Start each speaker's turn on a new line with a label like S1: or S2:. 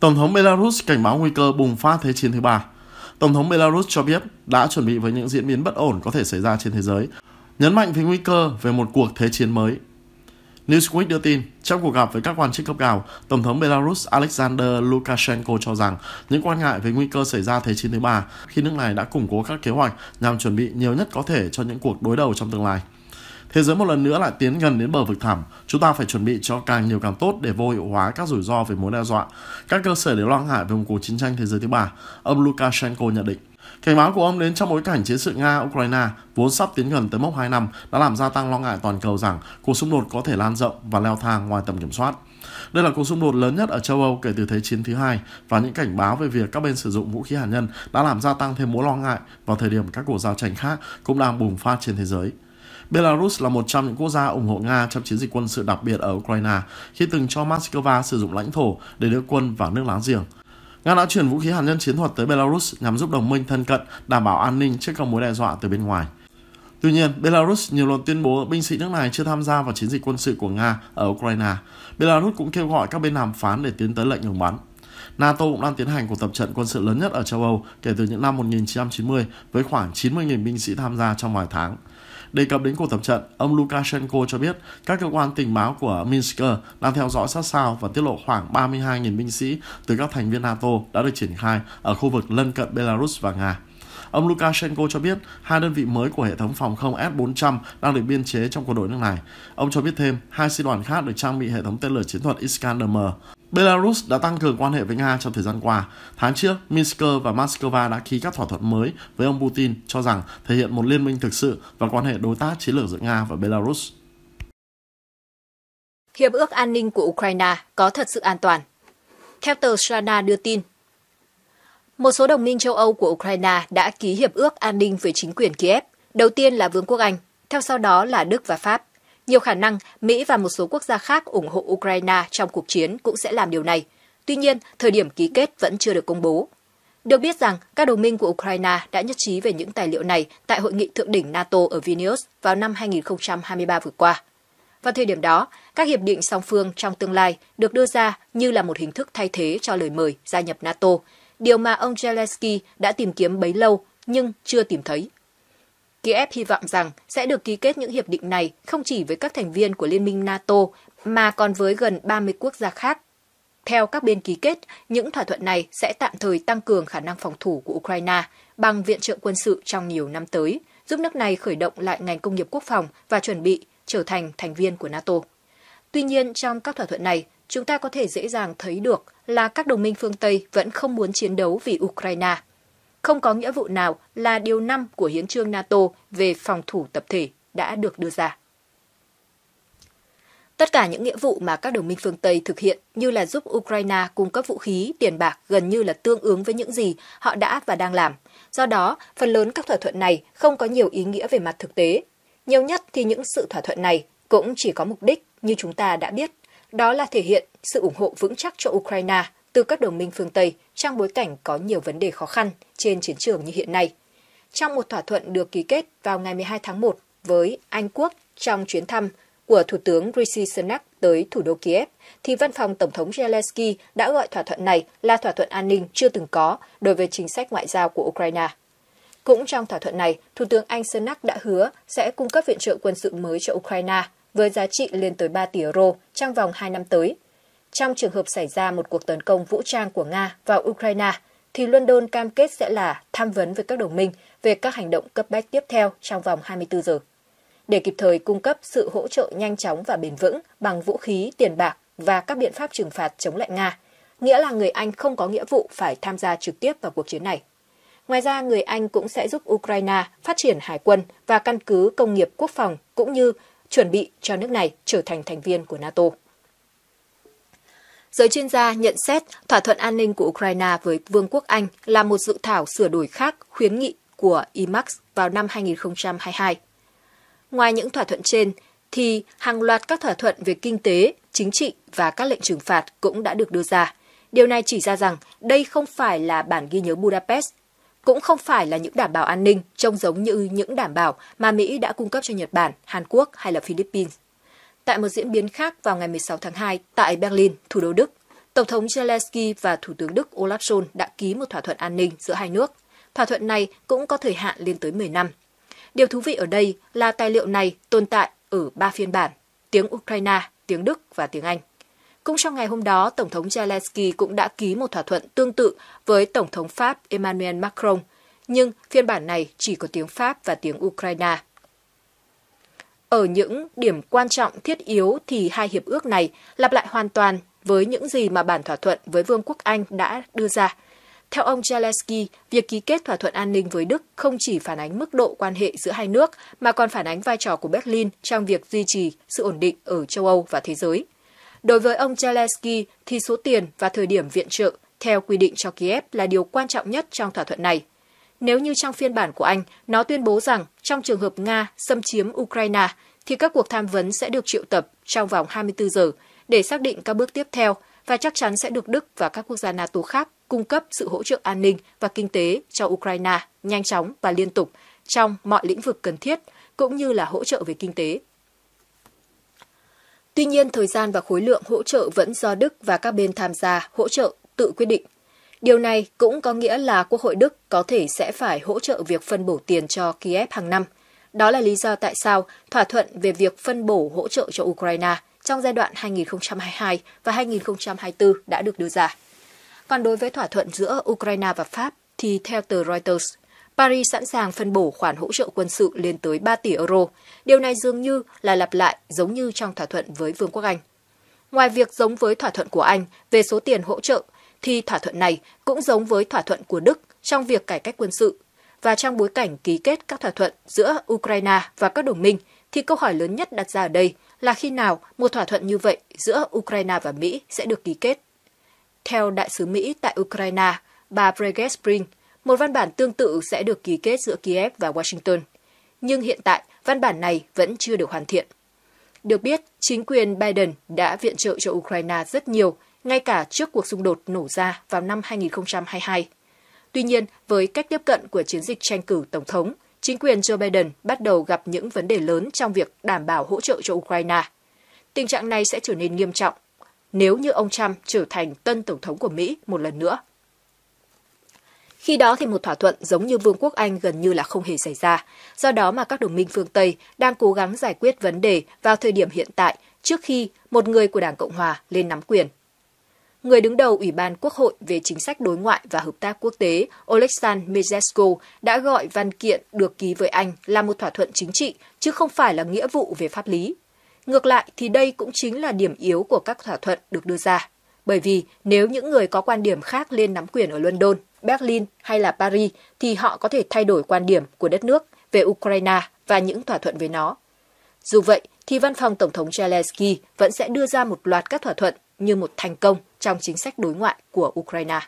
S1: Tổng thống Belarus cảnh báo nguy cơ bùng phát Thế chiến thứ ba. Tổng thống Belarus cho biết đã chuẩn bị với những diễn biến bất ổn có thể xảy ra trên thế giới, nhấn mạnh về nguy cơ về một cuộc thế chiến mới. Newsweek đưa tin, trong cuộc gặp với các quan chức cấp cao, Tổng thống Belarus Alexander Lukashenko cho rằng những quan ngại về nguy cơ xảy ra Thế chiến thứ ba khi nước này đã củng cố các kế hoạch nhằm chuẩn bị nhiều nhất có thể cho những cuộc đối đầu trong tương lai. Thế giới một lần nữa lại tiến gần đến bờ vực thẳm. Chúng ta phải chuẩn bị cho càng nhiều càng tốt để vô hiệu hóa các rủi ro về mối đe dọa, các cơ sở để lo ngại về một cuộc chiến tranh thế giới thứ ba, ông Lukashenko nhận định. Cảnh báo của ông đến trong bối cảnh chiến sự Nga-Ukraine vốn sắp tiến gần tới mốc 2 năm đã làm gia tăng lo ngại toàn cầu rằng cuộc xung đột có thể lan rộng và leo thang ngoài tầm kiểm soát. Đây là cuộc xung đột lớn nhất ở châu Âu kể từ Thế chiến thứ hai và những cảnh báo về việc các bên sử dụng vũ khí hạt nhân đã làm gia tăng thêm mối lo ngại vào thời điểm các cuộc giao tranh khác cũng đang bùng phát trên thế giới. Belarus là một trong những quốc gia ủng hộ Nga trong chiến dịch quân sự đặc biệt ở Ukraine khi từng cho Moscow sử dụng lãnh thổ để đưa quân vào nước láng giềng. Nga đã chuyển vũ khí hạt nhân chiến thuật tới Belarus nhằm giúp đồng minh thân cận đảm bảo an ninh trước các mối đe dọa từ bên ngoài. Tuy nhiên, Belarus nhiều lần tuyên bố binh sĩ nước này chưa tham gia vào chiến dịch quân sự của Nga ở Ukraine. Belarus cũng kêu gọi các bên đàm phán để tiến tới lệnh ngừng bắn. NATO cũng đang tiến hành cuộc tập trận quân sự lớn nhất ở châu Âu kể từ những năm 1990 với khoảng 90.000 binh sĩ tham gia trong vài tháng. Đề cập đến cuộc tập trận, ông Lukashenko cho biết các cơ quan tình báo của Minsk đang theo dõi sát sao và tiết lộ khoảng 32.000 binh sĩ từ các thành viên NATO đã được triển khai ở khu vực lân cận Belarus và Nga. Ông Lukashenko cho biết hai đơn vị mới của hệ thống phòng không S-400 đang được biên chế trong quân đội nước này. Ông cho biết thêm hai sư đoàn khác được trang bị hệ thống tên lửa chiến thuật Iskander-M. Belarus đã tăng cường quan hệ với Nga trong thời gian qua. Tháng trước, Minsk và Moscow đã ký các thỏa thuận mới với ông Putin cho rằng thể hiện một liên minh thực sự và quan hệ đối tác chiến lược giữa Nga và Belarus.
S2: Hiệp ước an ninh của Ukraine có thật sự an toàn? Theo tờ Strana đưa tin, một số đồng minh châu Âu của Ukraine đã ký hiệp ước an ninh với chính quyền Kiev, đầu tiên là Vương quốc Anh, theo sau đó là Đức và Pháp. Nhiều khả năng Mỹ và một số quốc gia khác ủng hộ Ukraine trong cuộc chiến cũng sẽ làm điều này. Tuy nhiên, thời điểm ký kết vẫn chưa được công bố. Được biết rằng, các đồng minh của Ukraine đã nhất trí về những tài liệu này tại hội nghị thượng đỉnh NATO ở Vilnius vào năm 2023 vừa qua. Vào thời điểm đó, các hiệp định song phương trong tương lai được đưa ra như là một hình thức thay thế cho lời mời gia nhập NATO, điều mà ông Zelensky đã tìm kiếm bấy lâu nhưng chưa tìm thấy. Kiev hy vọng rằng sẽ được ký kết những hiệp định này không chỉ với các thành viên của Liên minh NATO mà còn với gần 30 quốc gia khác. Theo các bên ký kết, những thỏa thuận này sẽ tạm thời tăng cường khả năng phòng thủ của Ukraine bằng viện trợ quân sự trong nhiều năm tới, giúp nước này khởi động lại ngành công nghiệp quốc phòng và chuẩn bị trở thành thành viên của NATO. Tuy nhiên, trong các thỏa thuận này, chúng ta có thể dễ dàng thấy được là các đồng minh phương Tây vẫn không muốn chiến đấu vì Ukraine – không có nghĩa vụ nào là điều 5 của hiến trương NATO về phòng thủ tập thể đã được đưa ra. Tất cả những nghĩa vụ mà các đồng minh phương Tây thực hiện như là giúp Ukraine cung cấp vũ khí, tiền bạc gần như là tương ứng với những gì họ đã và đang làm. Do đó, phần lớn các thỏa thuận này không có nhiều ý nghĩa về mặt thực tế. Nhiều nhất thì những sự thỏa thuận này cũng chỉ có mục đích, như chúng ta đã biết, đó là thể hiện sự ủng hộ vững chắc cho Ukraine từ các đồng minh phương Tây trong bối cảnh có nhiều vấn đề khó khăn trên chiến trường như hiện nay. Trong một thỏa thuận được ký kết vào ngày 12 tháng 1 với Anh Quốc trong chuyến thăm của Thủ tướng Rishi Sunak tới thủ đô Kiev, thì văn phòng Tổng thống Zelensky đã gọi thỏa thuận này là thỏa thuận an ninh chưa từng có đối với chính sách ngoại giao của Ukraine. Cũng trong thỏa thuận này, Thủ tướng Anh Sunak đã hứa sẽ cung cấp viện trợ quân sự mới cho Ukraine với giá trị lên tới 3 tỷ euro trong vòng 2 năm tới – trong trường hợp xảy ra một cuộc tấn công vũ trang của Nga vào Ukraine, thì London cam kết sẽ là tham vấn với các đồng minh về các hành động cấp bách tiếp theo trong vòng 24 giờ. Để kịp thời cung cấp sự hỗ trợ nhanh chóng và bền vững bằng vũ khí, tiền bạc và các biện pháp trừng phạt chống lại Nga, nghĩa là người Anh không có nghĩa vụ phải tham gia trực tiếp vào cuộc chiến này. Ngoài ra, người Anh cũng sẽ giúp Ukraine phát triển hải quân và căn cứ công nghiệp quốc phòng cũng như chuẩn bị cho nước này trở thành thành viên của NATO. Giới chuyên gia nhận xét thỏa thuận an ninh của Ukraine với Vương quốc Anh là một dự thảo sửa đổi khác khuyến nghị của IMAX vào năm 2022. Ngoài những thỏa thuận trên, thì hàng loạt các thỏa thuận về kinh tế, chính trị và các lệnh trừng phạt cũng đã được đưa ra. Điều này chỉ ra rằng đây không phải là bản ghi nhớ Budapest, cũng không phải là những đảm bảo an ninh trông giống như những đảm bảo mà Mỹ đã cung cấp cho Nhật Bản, Hàn Quốc hay là Philippines. Tại một diễn biến khác vào ngày 16 tháng 2 tại Berlin, thủ đô Đức, Tổng thống Zelensky và Thủ tướng Đức Olaf Scholz đã ký một thỏa thuận an ninh giữa hai nước. Thỏa thuận này cũng có thời hạn lên tới 10 năm. Điều thú vị ở đây là tài liệu này tồn tại ở ba phiên bản, tiếng Ukraine, tiếng Đức và tiếng Anh. Cũng trong ngày hôm đó, Tổng thống Zelensky cũng đã ký một thỏa thuận tương tự với Tổng thống Pháp Emmanuel Macron, nhưng phiên bản này chỉ có tiếng Pháp và tiếng Ukraine. Ở những điểm quan trọng thiết yếu thì hai hiệp ước này lặp lại hoàn toàn với những gì mà bản thỏa thuận với Vương quốc Anh đã đưa ra. Theo ông Zelensky, việc ký kết thỏa thuận an ninh với Đức không chỉ phản ánh mức độ quan hệ giữa hai nước mà còn phản ánh vai trò của Berlin trong việc duy trì sự ổn định ở châu Âu và thế giới. Đối với ông Zelensky thì số tiền và thời điểm viện trợ theo quy định cho Kiev là điều quan trọng nhất trong thỏa thuận này – nếu như trong phiên bản của Anh, nó tuyên bố rằng trong trường hợp Nga xâm chiếm Ukraine, thì các cuộc tham vấn sẽ được triệu tập trong vòng 24 giờ để xác định các bước tiếp theo và chắc chắn sẽ được Đức và các quốc gia NATO khác cung cấp sự hỗ trợ an ninh và kinh tế cho Ukraine nhanh chóng và liên tục trong mọi lĩnh vực cần thiết, cũng như là hỗ trợ về kinh tế. Tuy nhiên, thời gian và khối lượng hỗ trợ vẫn do Đức và các bên tham gia hỗ trợ tự quyết định. Điều này cũng có nghĩa là Quốc hội Đức có thể sẽ phải hỗ trợ việc phân bổ tiền cho Kiev hàng năm. Đó là lý do tại sao thỏa thuận về việc phân bổ hỗ trợ cho Ukraine trong giai đoạn 2022 và 2024 đã được đưa ra. Còn đối với thỏa thuận giữa Ukraine và Pháp thì theo tờ Reuters, Paris sẵn sàng phân bổ khoản hỗ trợ quân sự lên tới 3 tỷ euro. Điều này dường như là lặp lại giống như trong thỏa thuận với Vương quốc Anh. Ngoài việc giống với thỏa thuận của Anh về số tiền hỗ trợ thì thỏa thuận này cũng giống với thỏa thuận của Đức trong việc cải cách quân sự. Và trong bối cảnh ký kết các thỏa thuận giữa Ukraine và các đồng minh, thì câu hỏi lớn nhất đặt ra ở đây là khi nào một thỏa thuận như vậy giữa Ukraine và Mỹ sẽ được ký kết. Theo Đại sứ Mỹ tại Ukraine, bà Breget Spring, một văn bản tương tự sẽ được ký kết giữa Kiev và Washington. Nhưng hiện tại, văn bản này vẫn chưa được hoàn thiện. Được biết, chính quyền Biden đã viện trợ cho Ukraine rất nhiều ngay cả trước cuộc xung đột nổ ra vào năm 2022. Tuy nhiên, với cách tiếp cận của chiến dịch tranh cử tổng thống, chính quyền Joe Biden bắt đầu gặp những vấn đề lớn trong việc đảm bảo hỗ trợ cho Ukraine. Tình trạng này sẽ trở nên nghiêm trọng nếu như ông Trump trở thành tân tổng thống của Mỹ một lần nữa. Khi đó thì một thỏa thuận giống như Vương quốc Anh gần như là không hề xảy ra. Do đó mà các đồng minh phương Tây đang cố gắng giải quyết vấn đề vào thời điểm hiện tại trước khi một người của Đảng Cộng Hòa lên nắm quyền. Người đứng đầu Ủy ban Quốc hội về chính sách đối ngoại và hợp tác quốc tế Oleksandr Mezesko đã gọi văn kiện được ký với Anh là một thỏa thuận chính trị, chứ không phải là nghĩa vụ về pháp lý. Ngược lại thì đây cũng chính là điểm yếu của các thỏa thuận được đưa ra. Bởi vì nếu những người có quan điểm khác lên nắm quyền ở London, Berlin hay là Paris thì họ có thể thay đổi quan điểm của đất nước về Ukraine và những thỏa thuận với nó. Dù vậy, thì văn phòng Tổng thống Zelensky vẫn sẽ đưa ra một loạt các thỏa thuận như một thành công trong chính sách đối ngoại của Ukraine.